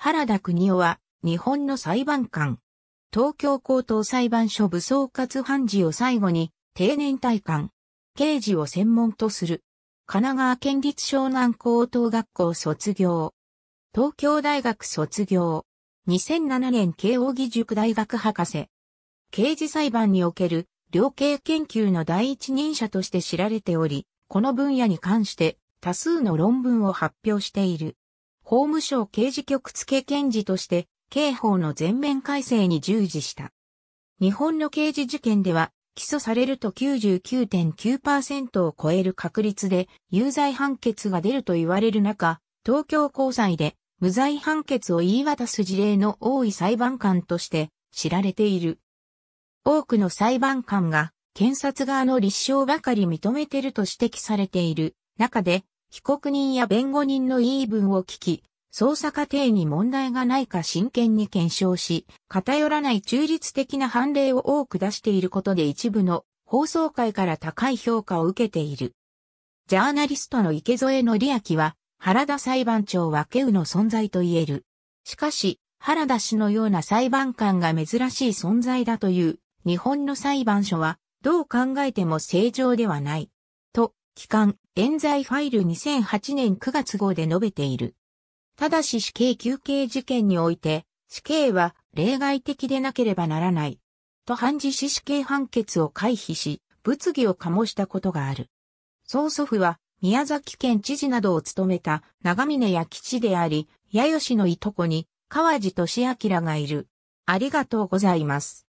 原田邦夫は、日本の裁判官。東京高等裁判所武装活判事を最後に、定年退官。刑事を専門とする。神奈川県立湘南高等学校卒業。東京大学卒業。2007年慶応義塾大学博士。刑事裁判における量刑研究の第一人者として知られており、この分野に関して多数の論文を発表している。法務省刑事局付検事として、刑法の全面改正に従事した。日本の刑事事件では、起訴されると99.9%を超える確率で有罪判決が出ると言われる中、東京高裁で無罪判決を言い渡す事例の多い裁判官として知られている。多くの裁判官が検察側の立証ばかり認めていると指摘されている中で被告人や弁護人の言い分を聞き、捜査過程に問題がないか真剣に検証し、偏らない中立的な判例を多く出していることで一部の放送会から高い評価を受けている。ジャーナリストの池添則明は、原田裁判長はケウの存在と言える。しかし、原田氏のような裁判官が珍しい存在だという、日本の裁判所は、どう考えても正常ではない。期間、冤罪ファイル2008年9月号で述べている。ただし死刑求刑事件において、死刑は例外的でなければならない。と判事死死刑判決を回避し、物議を醸したことがある。曽祖父は、宮崎県知事などを務めた長峰や吉であり、よ吉のいとこに、川地俊明がいる。ありがとうございます。